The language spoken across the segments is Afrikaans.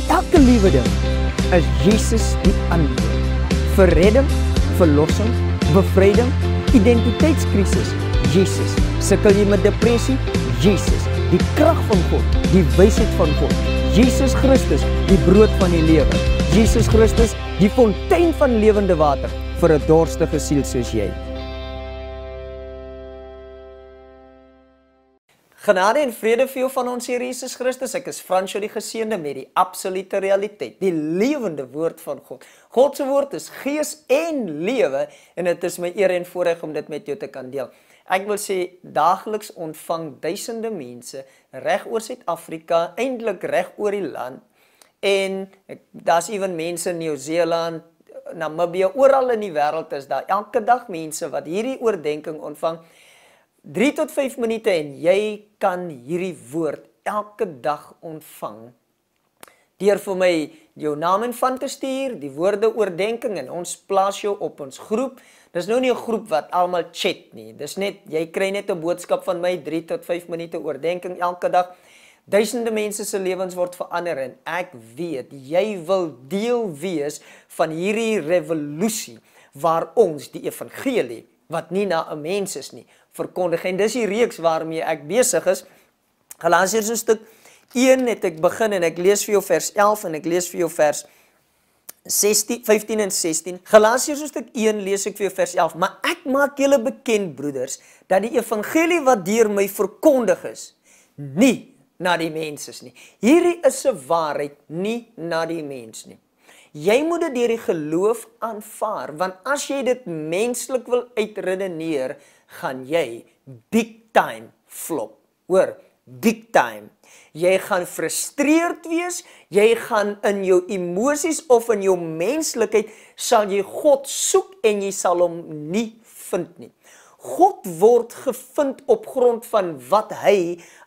uit elke liefde is Jesus die antwoord vir redding, verlossing, bevryding, identiteitskrisis. Jesus, sukkel jy met depressie? Jesus, die krag van God, die wysheid van God. Jesus Christus, die brood van die lewe. Jesus Christus, die fontein van lewende water vir 'n dorstige siel soos jy. Genade en vrede vir jou van ons Here Jesus Christus. Ek is Fransjo die geseënde met die absolute realiteit, die lewende woord van God. God se woord is gees en lewe en dit is my eer en voorreg om dit met jou te kan deel. Ek wil sê daagliks ontvang duisende mense reg oor Suid-Afrika, eintlik reg oor die land. En daar's ewen mense in Nieu-Seeland Namibia oral in die wêreld is daar elke dag mense wat hierdie oordeenking ontvang. 3 tot 5 minute en jy kan hierdie woord elke dag ontvang. Deur vir my jou naam en van te stuur, die woorde oordenking en ons plaas jou op ons groep. Dis nou nie 'n groep wat almal chat nie. Dis net jy kry net 'n boodskap van my 3 tot 5 minute oordenking elke dag. Duisende mense se lewens word verander en ek weet jy wil deel wees van hierdie revolusie waar ons die evangelie wat nie na 'n mens is nie verkondig en dis die reeks waarmee ek besig is. Galasiërs hoofstuk 1 het ek begin en ek lees vir jou vers 11 en ek lees vir jou vers 16 15 en 16 Galasiërs hoofstuk 1 lees ek vir jou vers 11 maar ek maak julle bekend broeders dat die evangelie wat deur my verkondig is nie na die mens is nie hierdie is 'n waarheid nie na die mens nie jy moet dit deur die geloof aanvaar want as jy dit menslik wil uitredeneer gaan jy big time flop. Hoor, big time. Jy gaan frustreerd wees, jy gaan in jou emosies of in jou menslikheid sal jy God soek en jy sal hom nie vind nie. God word gevind op grond van wat hy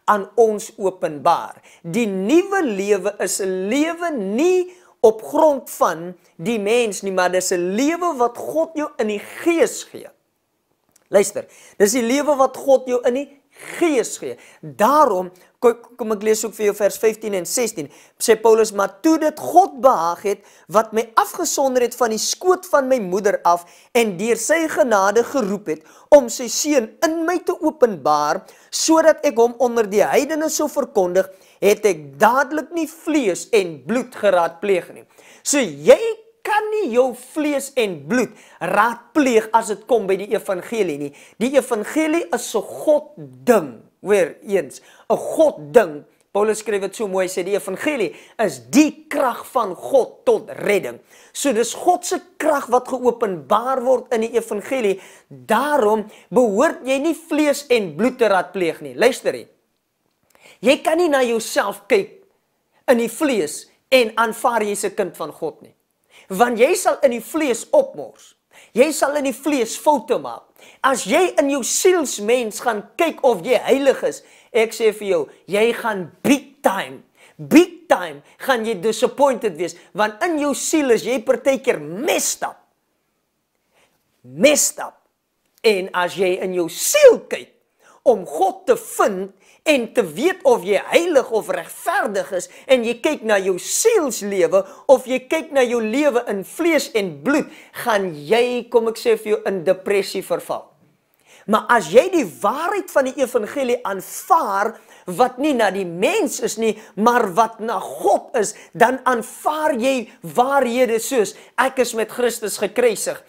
aan ons openbaar. Die nuwe lewe is 'n lewe nie op grond van die mens nie, maar dis 'n lewe wat God jou in die gees gee. Luister, dis die lewe wat God jou in die gees gee. Daarom kom ek lees ook vir jou vers 15 en 16. Sê Paulus, maar toe dit God behaag het wat my afgesonder het van die skoot van my moeder af en deur sy genade geroep het om sy seun in my te openbaar sodat ek hom onder die heidene sou verkondig, het ek dadelik nie vlees en bloed geraadpleeg nie. So jy kan nie jou vlees en bloed raadpleeg as dit kom by die evangelie nie. Die evangelie is so God ding, weer eens, 'n God ding. Paulus skryf dit so mooi, sê die evangelie is die krag van God tot redding. So dis God se krag wat geopenbaar word in die evangelie. Daarom behoort jy nie vlees en bloed te raadpleeg nie. Luister hier. Jy kan nie na jouself kyk in die vlees en aanvaar jy's 'n kind van God nie. Want jy sal in die vlees opmors. Jy sal in die vlees foute maak. As jy in jou sielsmens gaan kyk of jy heilig is, ek sê vir jou, jy gaan big time, big time gaan jy disappointed wees want in jou siel is jy partykeer mestap. Mestap. En as jy in jou siel kyk om God te vind en te weet of jy heilig of regverdig is en jy kyk na jou sielslewe of jy kyk na jou lewe in vlees en bloed, gaan jy, kom ek sê vir jou, in depressie verval. Maar as jy die waarheid van die evangelie aanvaar wat nie na die mens is nie, maar wat na God is, dan aanvaar jy waarhede soos ek is met Christus gekruisig.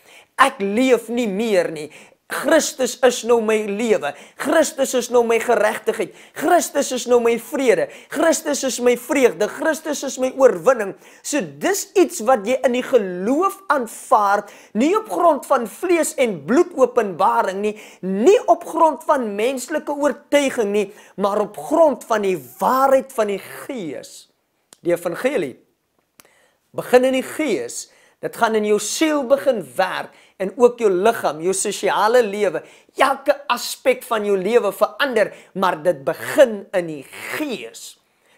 Ek leef nie meer nie. Christus is nou my lewe. Christus is nou my geregtigheid. Christus is nou my vrede. Christus is my vreugde. Christus is my oorwinning. So dis iets wat jy in die geloof aanvaar, nie op grond van vlees en bloed openbaring nie, nie op grond van menslike oortuiging nie, maar op grond van die waarheid van die Gees. Die evangelie begin in die Gees. Dit gaan in jou siel begin werk en ook jou liggaam, jou sosiale lewe, elke aspek van jou lewe verander, maar dit begin in die gees.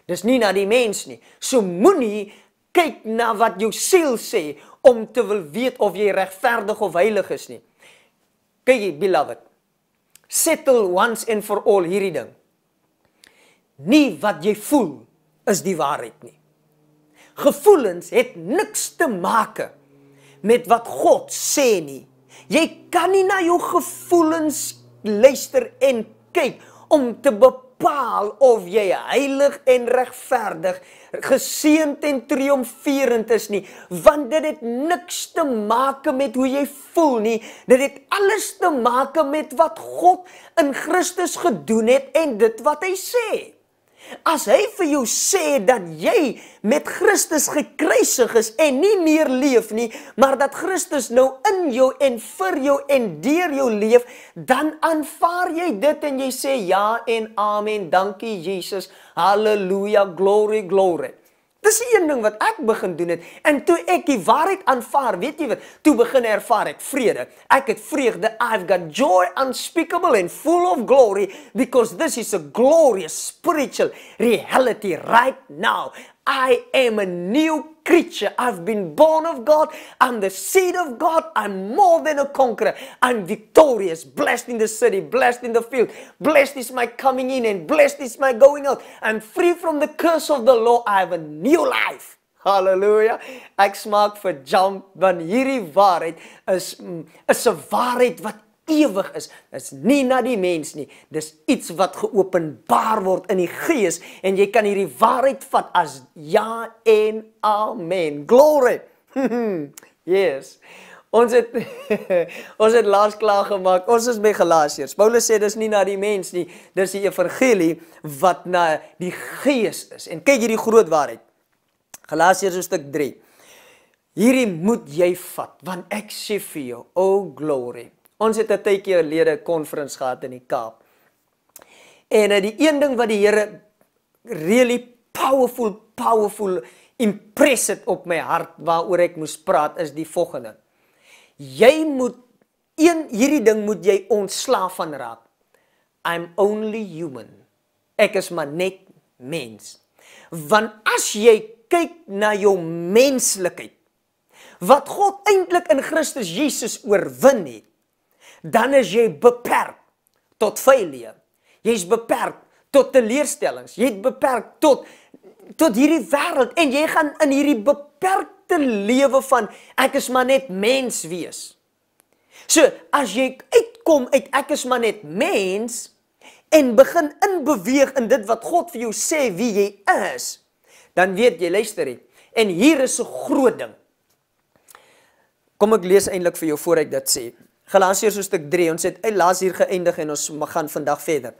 Dis nie na die mens nie. So moenie kyk na wat jou siel sê om te wil weet of jy regverdig of heilig is nie. Kyk jy, beloved, settle once and for all hierdie ding. Nie wat jy voel is die waarheid nie. Gevoelens het niks te make met wat God sê nie. Jy kan nie na jou gevoelens luister en kyk om te bepaal of jy heilig en regverdig, geseënd en triomferend is nie, want dit het niks te maak met hoe jy voel nie. Dit het alles te maak met wat God in Christus gedoen het en dit wat hy sê het. As hy vir jou sê dat jy met Christus gekruisig is en nie meer leef nie, maar dat Christus nou in jou en vir jou en deur jou leef, dan aanvaar jy dit en jy sê ja en amen. Dankie Jesus. Halleluja. Glory, glory. Dis een ding wat ek begin doen het en toe ek die waarheid aanvaar, weet jy wat, toe begin ervaar ek vrede. Ek het vreugde. I've got joy unspeakable and full of glory because this is a glorious spiritual reality right now. I am a new creature. I've been born of God. I'm the seed of God. I'm more than a conqueror. I'm victorious, blessed in the city, blessed in the field. Blessed is my coming in and blessed is my going out. I'm free from the curse of the law. I have a new life. Hallelujah! Ek smaak vir jam van hierdie waarheid is mm, is 'n waarheid wat ewig is. Dis nie na die mens nie. Dis iets wat geopenbaar word in die gees en jy kan hierdie waarheid vat as ja en amen. Glory. yes. Ons het ons het laas klaar gemaak. Ons is by Galasiërs. Paulus sê dis nie na die mens nie. Dis die evangelie wat na die gees is. En kyk hierdie groot waarheid. Galasiërs hoofstuk 3. Hierdie moet jy vat want ek sê vir jou, oh glory. Ons het 'n tydjie gelede 'n konferensie gehad in die Kaap. En eh, die een ding wat die Here really powerful powerful impressed op my hart waaroor ek moes praat is die volgende. Jy moet een hierdie ding moet jy ontslaaf van raak. I'm only human. Ek is maar net mens. Want as jy kyk na jou menslikheid wat God eintlik in Christus Jesus oorwin het, Danes jy beperk tot failure. Jy's beperk tot teleurstellings. Jy't beperk tot tot hierdie wêreld en jy gaan in hierdie beperkte lewe van ek is maar net mens wees. So, as jy uitkom uit ek is maar net mens en begin inbeweeg in dit wat God vir jou sê wie jy is, dan weet jy luister dit. En hier is 'n groot ding. Kom ek lees eintlik vir jou voor ek dit sê. Galasiërs hoofstuk 3. Ons het laas hier geëindig en ons gaan vandag verder.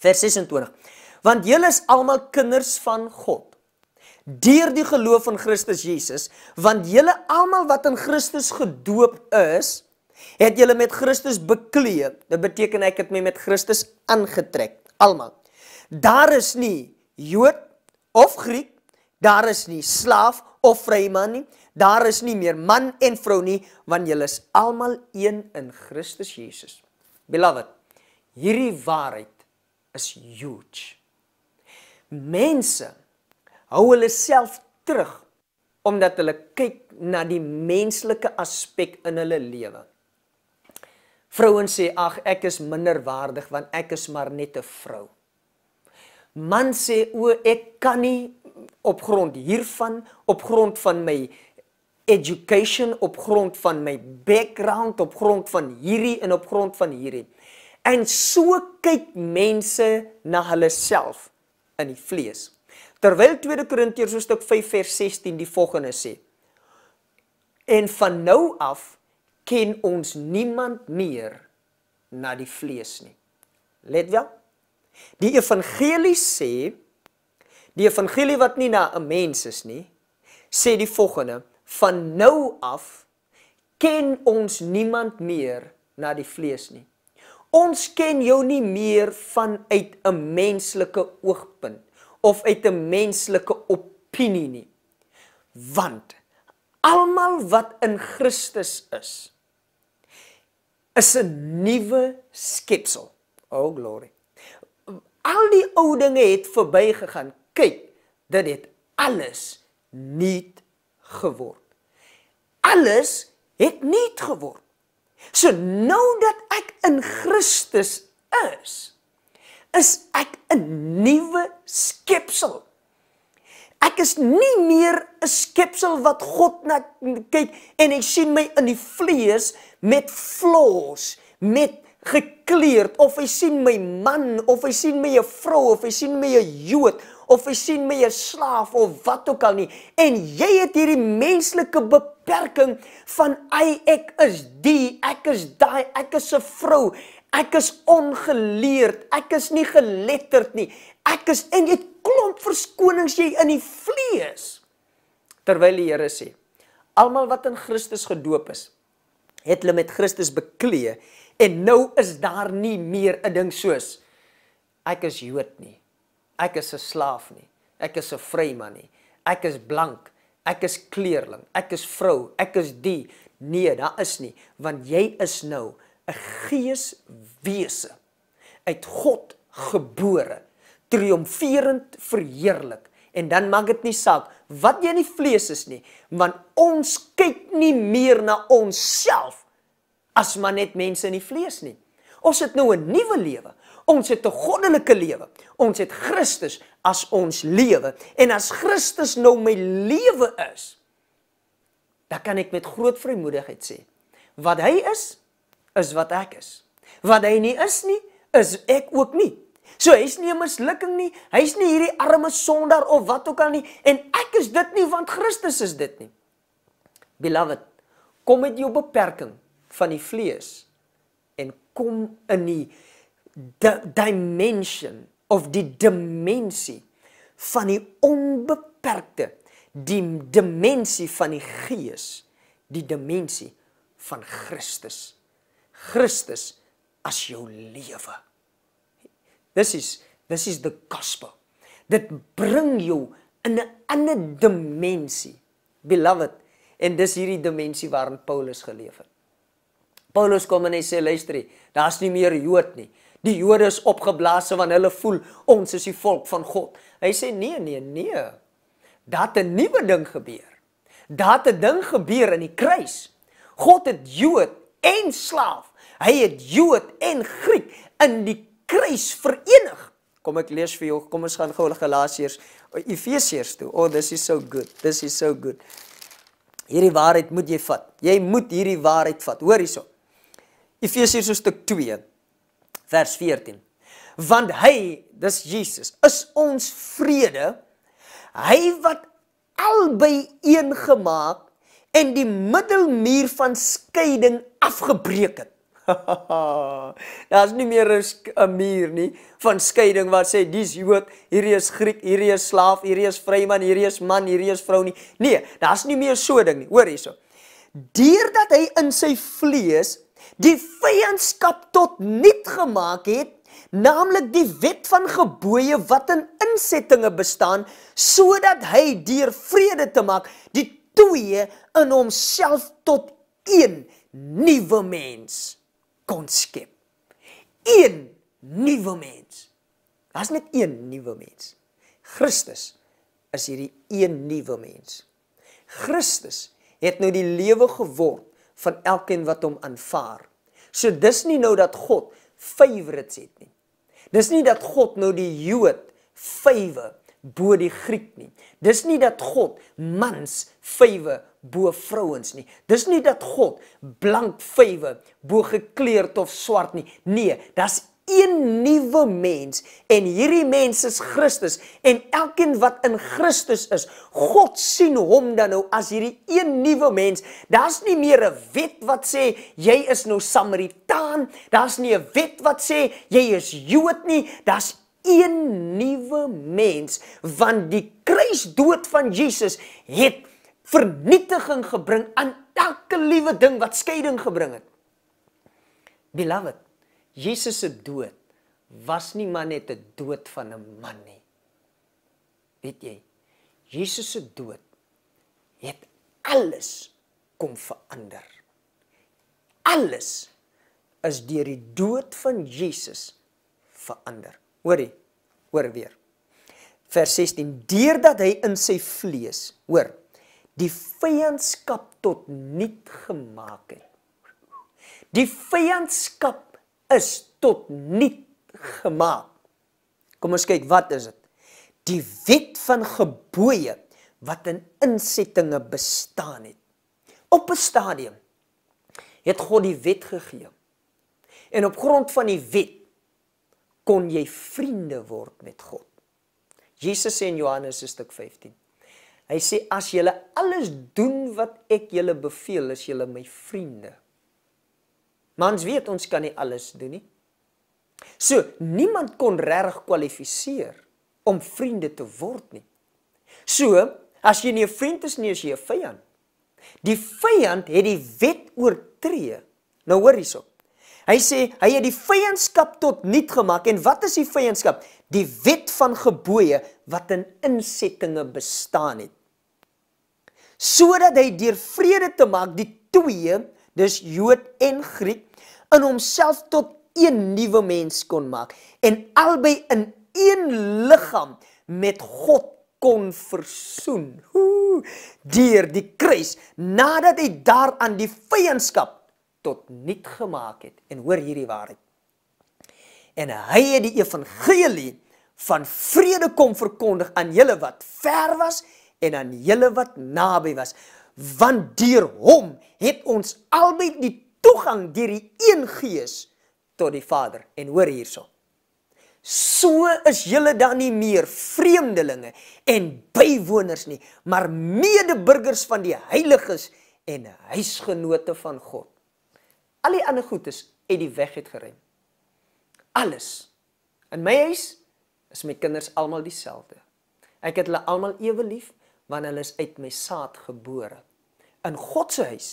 Vers 26. Want julle is almal kinders van God deur die geloof in Christus Jesus, want julle almal wat in Christus gedoop is, het julle met Christus bekleed. Dit beteken ek het my met Christus aangetrek, almal. Daar is nie Jood of Griek, daar is nie slaaf of vryman nie, Daar is nie meer man en vrou nie, want julle is almal een in Christus Jesus. Beloved, hierdie waarheid is huge. Mense hou hulle self terug omdat hulle kyk na die menslike aspek in hulle lewe. Vrouens sê ag ek is minder waardig want ek is maar net 'n vrou. Man sê o ek kan nie op grond hiervan op grond van my education op grond van my background op grond van hierdie en op grond van hierdie en so kyk mense na hulle self in die vlees terwyl 2 Korintiërs hoofstuk 5 vers 16 die volgende sê en van nou af ken ons niemand meer na die vlees nie let wel die evangelie sê die evangelie wat nie na 'n mens is nie sê die volgende van nou af ken ons niemand meer na die vlees nie. Ons ken jou nie meer vanuit 'n menslike oogpunt of uit 'n menslike opinie nie. Want almal wat in Christus is, is 'n nuwe skepsel. O oh, glory. Al die ou dinge het verbygegaan. Kyk, dit het alles nuut geword. Alles het nuut geword. So nou dat ek in Christus is, is ek 'n nuwe skepsel. Ek is nie meer 'n skepsel wat God na kyk en hy sien my in die vlees met flaws, met gekleurd of hy sien my man of hy sien my vrou of hy sien my 'n Jood of hy sien my 'n slaaf of wat ook al nie en jy het hierdie menslike beperking van ai ek is die ek is daai ek is 'n vrou ek is ongeleerd ek is nie geletterd nie ek is en jy klomp verskonings jy in die vlees terwyl die Here sê almal wat in Christus gedoop is het hulle met Christus bekleë en nou is daar nie meer 'n ding soos ek is Jood nie Ek is 'n slaaf nie. Ek is 'n vryman nie. Ek is blank. Ek is kleerling. Ek is vrou. Ek is die. Nee, daar is nie, want jy is nou 'n geeswese uit God gebore, triomferend verheerlik. En dan maak dit nie saak wat jy in die vlees is nie, want ons kyk nie meer na onsself as maar net mense in die vlees nie. Ons het nou 'n nuwe lewe. Ons het 'n goddelike lewe. Ons het Christus as ons lewe. En as Christus nou my lewe is, dan kan ek met groot vrymoedigheid sê, wat hy is, is wat ek is. Wat hy nie is nie, is ek ook nie. So hy's nie 'n mislukking nie. Hy's nie hierdie arme sondaar of wat ook al nie en ek is dit nie want Christus is dit nie. Beloved, kom met jou beperking van die vlees en kom in die di dimension of die dimensie van die onbeperkte die dimensie van die gees die dimensie van Christus Christus as jou lewe this is this is the gospel dit bring jou in 'n ander dimensie beloved en dis hierdie dimensie waarin Paulus geleef het Paulus kom en hy sê luister daar's nie meer Jood nie die Jode is opgeblaas want hulle voel ons is die volk van God. Hy sê nee, nee, nee. Daar het 'n nuwe ding gebeur. Daar het 'n ding gebeur in die kruis. God het Jood en slaaf. Hy het Jood en Griek in die kruis verenig. Kom ek lees vir jou. Kom ons gaan gou Galasiërs Efesiërs toe. Oh, this is so good. This is so good. Hierdie waarheid moet jy vat. Jy moet hierdie waarheid vat. Hoor hierso. Efesiërs hoofstuk 2 vers 14. Want hy, dis Jesus, is ons vrede. Hy wat albei een gemaak en die middelmuur van skeiding afgebreek het. Daar's nie meer 'n muur nie van skeiding wat sê dis Jood, hierdie is Griek, hierdie is slaaf, hierdie is vryman, hierdie is man, hierdie is vrou nie. Nee, daar's nie meer so 'n ding nie. Hoor hierso. Deurdat hy in sy vlees die vyandskap tot nuut gemaak het, naamlik die wet van gebooie wat in insettinge bestaan, sodat hy deur vrede te maak die twee in homself tot een nuwe mens kon skep. Een nuwe mens. Daar's net een nuwe mens. Christus is hierdie een nuwe mens. Christus het nou die lewe geword van elkeen wat hom aanvaar. So dis nie nou dat God favorites het nie. Dis nie dat God nou die Jood favwe bo die Griek nie. Dis nie dat God mans favwe bo vrouens nie. Dis nie dat God blank favwe bo gekleurd of swart nie. Nee, daar's een nuwe mens en hierdie mens is Christus en elkeen wat in Christus is, God sien hom dan nou as hierdie een nuwe mens. Daar's nie meer 'n wet wat sê jy is nou Samaritaan, daar's nie 'n wet wat sê jy is Jood nie. Daar's een nuwe mens want die kruisdood van Jesus het vernietiging gebring aan elke liewe ding wat skeiding gebring het. Beloved, Jesus se dood was nie maar net 'n dood van 'n man nie. Weet jy? Jesus se dood het alles kom verander. Alles is deur die dood van Jesus verander. Hoorie, hoor weer. Vers 16: Deurdat hy in sy vlees, hoor, die vyandskap tot nik gemaak het. Die vyandskap is tot nuut gemaak. Kom ons kyk, wat is dit? Die wet van gebooie wat in insettinge bestaan het. Op 'n stadium het God die wet gegee. En op grond van die wet kon jy vriende word met God. Jesus sê in Johannes 15. Hy sê as julle alles doen wat ek julle beveel, is julle my vriende. Mans weet ons kan nie alles doen nie. So, niemand kon reg kwalifiseer om vriende te word nie. So, as jy nie 'n vriend is nie, is jy 'n vyand. Die vyand het die wet oortree. Nou hoor hierso. Hy sê hy het die vyandskap tot nul gemaak en wat is die vyandskap? Die wet van gebooie wat in insettinge bestaan het. Sodat hy deur vrede te maak die twee dis Jood en Griek in homself tot een nuwe mens kon maak en albei in een liggaam met God kon versoen. Hoe deur die kruis nadat hy daaraan die vyandskap tot niet gemaak het en hoor hierdie waarheid. En hy het die evangelie van vrede kom verkondig aan julle wat ver was en aan julle wat naby was want deur hom het ons albei die toegang deur die een gees tot die Vader en hoor hierso. So is julle dan nie meer vreemdelinge en bywoners nie, maar medeburgers van die heiliges en huisgenote van God. Al die ander goedes uit die weg het geruim. Alles. In my huis is my kinders almal dieselfde. Ek het hulle almal ewe lief want hulle is uit Messaat gebore. In God se huis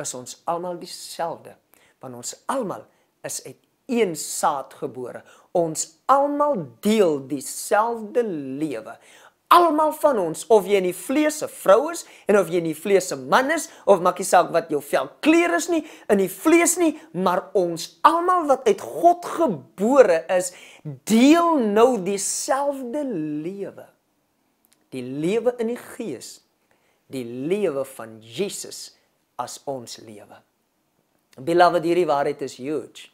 is ons almal dieselfde, want ons almal is uit een saad gebore. Ons almal deel dieselfde lewe. Almal van ons, of jy in die vlees 'n vrou is en of jy in die vlees 'n man is of maakie saak wat jou vel kleur is nie, in die vlees nie, maar ons almal wat uit God gebore is, deel nou dieselfde lewe die lewe in die gees die lewe van Jesus as ons lewe beloved hierdie waarheid is huge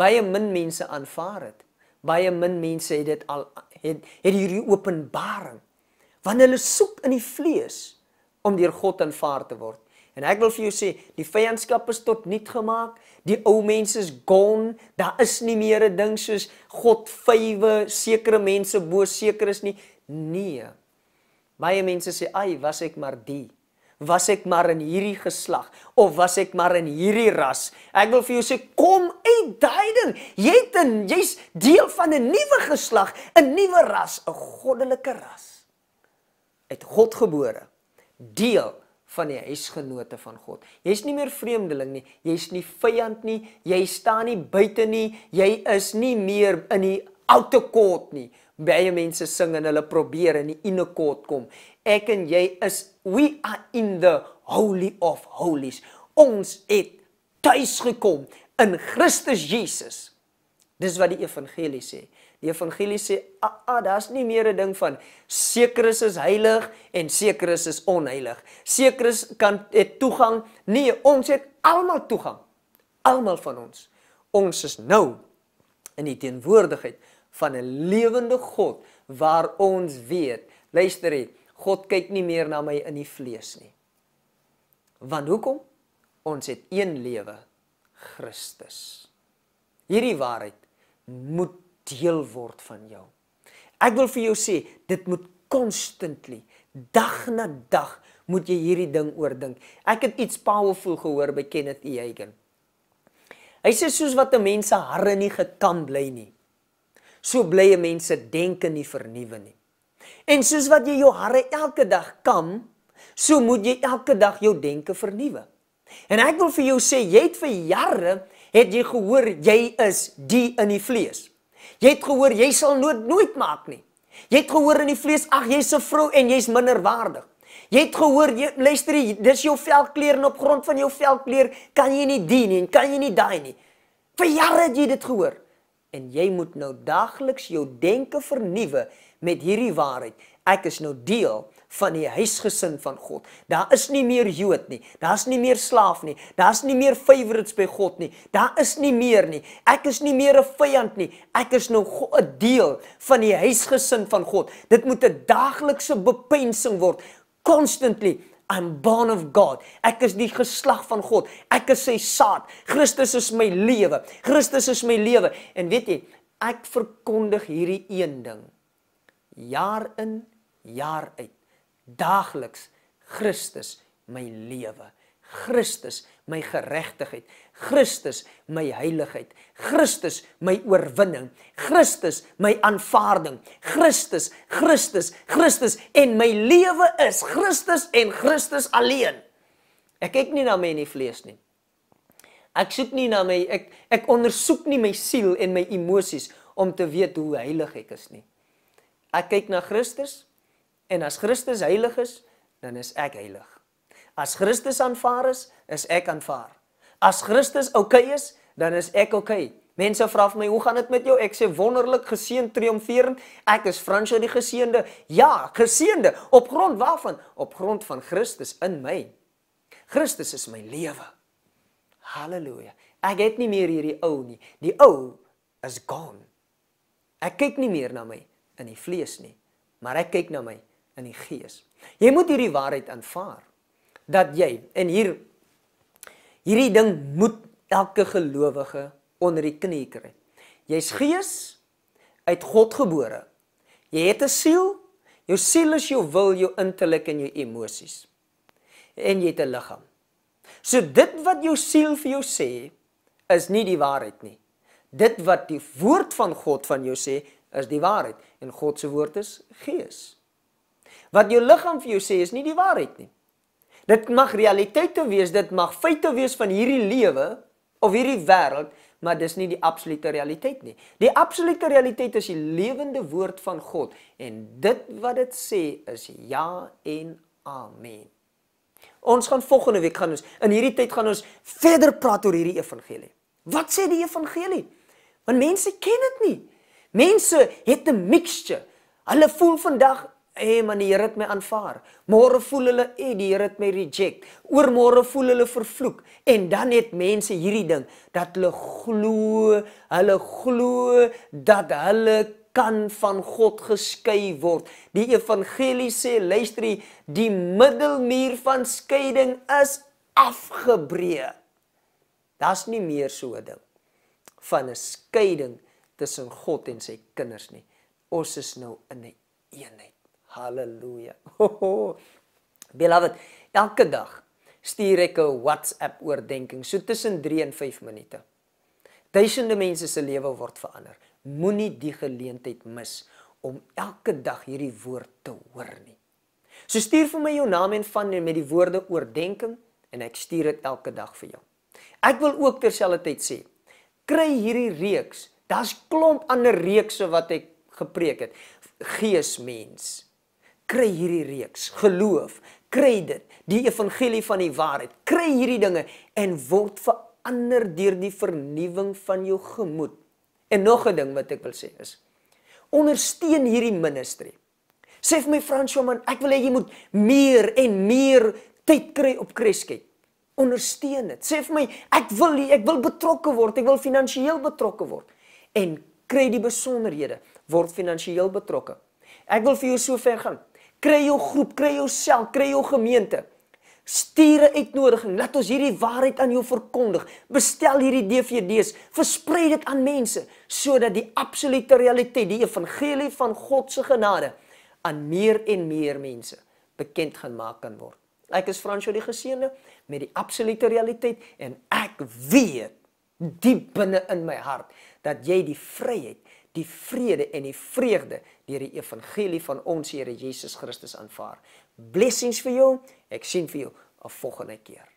baie min mense aanvaar dit baie min mense het dit al het, het hierdie openbaring want hulle soek in die vlees om deur God aanvaar te word en ek wil vir jou sê die vyandskap is tot nul gemaak die ou mense is gone daar is nie meer 'n ding soos God vywe sekere mense bo sekeres nie nee Baie mense sê, "Ai, was ek maar die. Was ek maar in hierdie geslag of was ek maar in hierdie ras." Ek wil vir jou sê, kom uit daai ding. Jy het 'n jy's deel van 'n nuwe geslag, 'n nuwe ras, 'n goddelike ras. Uit God gebore. Deel van die huisgenote van God. Jy's nie meer vreemdeling nie, jy's nie vyand nie, jy staan nie buite nie, jy is nie meer in die outekort nie, baie mense sing en hulle probeer in die inekort kom. Ek en jy is we are in the holy of holies. Ons het tuis gekom in Christus Jesus. Dis wat die evangelie sê. Die evangelie sê, "Ag, ah, ah, daar's nie meer 'n ding van sekeres is heilig en sekeres is onheilig. Sekeres kan het toegang. Nee, ons het almal toegang. Almal van ons. Ons is nou in die teenwoordigheid van 'n lewende God waar ons weet, luister hier, God kyk nie meer na my in die vlees nie. Want hoekom? Ons het een lewe, Christus. Hierdie waarheid moet deel word van jou. Ek wil vir jou sê, dit moet constantly, dag na dag moet jy hierdie ding oordink. Ek het iets powerful gehoor by Kenneth E. Hagin. Hy sê soos wat 'n mens se hare nie gekam bly nie, So bly mense denke nie vernuwe nie. En soos wat jy jou hare elke dag kam, so moet jy elke dag jou denke vernuwe. En ek wil vir jou sê, jy het vir jare het jy gehoor jy is die in die vlees. Jy het gehoor jy sal nooit nooit maak nie. Jy het gehoor in die vlees, ag jy's 'n vrou en jy's minderwaardig. Jy het gehoor jy luister, dis jou velkleer en op grond van jou velkleer kan jy nie dien nie, kan jy nie daai nie. Vir jare het jy dit gehoor en jy moet nou daagliks jou denke vernuwe met hierdie waarheid. Ek is nou deel van die huisgesin van God. Daar is nie meer Jood nie. Daar's nie meer slaaf nie. Daar's nie meer favorites by God nie. Daar is nie meer nie. Ek is nie meer 'n vyand nie. Ek is nou 'n deel van die huisgesin van God. Dit moet 'n daaglikse bepensing word. Constantly I'm born of God. Ek is die geslag van God. Ek is sy saad. Christus is my lewe. Christus is my lewe. En weet jy, ek verkondig hierdie een ding jaar in, jaar uit. Daagliks Christus my lewe. Christus my geregtigheid. Christus my heiligheid, Christus my oorwinning, Christus my aanvaarding, Christus, Christus, Christus en my lewe is Christus en Christus alleen. Ek kyk nie na my in die vlees nie. Ek soek nie na my ek ek ondersoek nie my siel en my emosies om te weet hoe heilig ek is nie. Ek kyk na Christus en as Christus heilig is, dan is ek heilig. As Christus aanvaar is, is ek aanvaar as Christus oukei okay is, dan is ek oukei. Okay. Mense vra vir my, "Hoe gaan dit met jou?" Ek sê, "Wonderlik, geseën, triomfeerend. Ek is Fransjo die geseënde." Ja, geseënde op grond waarvan? Op grond van Christus in my. Christus is my lewe. Halleluja. Ek het nie meer hierdie ou nie. Die ou is gaan. Ek kyk nie meer na my in die vlees nie, maar ek kyk na my in die gees. Jy moet hierdie waarheid aanvaar dat jy en hier Hierdie ding moet elke gelowige onder die knie kry. Jy's gees uit God gebore. Jy het 'n siel. Jou siel is jou wil, jou intellek en jou emosies. En jy het 'n liggaam. So dit wat jou siel vir jou sê is nie die waarheid nie. Dit wat die woord van God van jou sê is die waarheid en God se woord is gees. Wat jou liggaam vir jou sê is nie die waarheid nie. Dit mag realiteite wees, dit mag feite wees van hierdie lewe of hierdie wêreld, maar dis nie die absolute realiteit nie. Die absolute realiteit is die lewende woord van God en dit wat dit sê is ja en amen. Ons gaan volgende week gaan ons in hierdie tyd gaan ons verder praat oor hierdie evangelie. Wat sê die evangelie? Want mense ken dit nie. Mense het 'n mixture. Hulle voel vandag Hé, hey maar die Here het my aanvaar. Môre voel hulle, hé, hey, die Here het my reject. Oormôre voel hulle vervloek. En dan het mense hierdie ding dat hulle glo, hulle glo dat hulle kan van God geskei word. Die evangelie sê, luisterie, die middelmuur van skeiding is afgebreek. Das nie meer so 'n ding van 'n skeiding tussen God en sy kinders nie. Ons is nou in 'n eenheid. Halleluja. Oh, oh. Beloved, elke dag stuur ek 'n WhatsApp oordeenking so tussen 3 en 5 minute. Duisende mense se lewe word verander. Moenie die geleentheid mis om elke dag hierdie woord te hoor nie. So stuur vir my jou naam en van en met die woorde oordeenking en ek stuur dit elke dag vir jou. Ek wil ook terselfdertyd sê, kry hierdie reeks. Daar's klomp ander reekse wat ek gepreek het. Geesmens kry hierdie reeks, geloof, kry dit, die evangelie van die waarheid, kry hierdie dinge en word verander deur die vernuwing van jou gemoed. En nog 'n ding wat ek wil sê is ondersteun hierdie ministerie. Sê vir my Fransjoman, ek wil hê jy moet meer en meer tyd kry op Kresket. Ondersteun dit. Sê vir my, ek wil nie, ek wil betrokke word, ek wil finansiëel betrokke word en kry die besonderhede, word finansiëel betrokke. Ek wil vir jou so ver gaan kry jou groep, kry jou sel, kry jou gemeente. Stuur 'n uitnodiging. Laat ons hierdie waarheid aan jou verkondig. Bestel hierdie DVD's, versprei dit aan mense sodat die absolute realiteit, die evangelie van God se genade aan meer en meer mense bekend gemaak kan word. Ek is Fransjo die geseënde met die absolute realiteit en ek weet diep binne in my hart dat jy die vryheid die vrede en die vreugde deur die evangelie van ons Here Jesus Christus aanvaar. Blessings vir jou. Ek sien vir jou 'n volgende keer.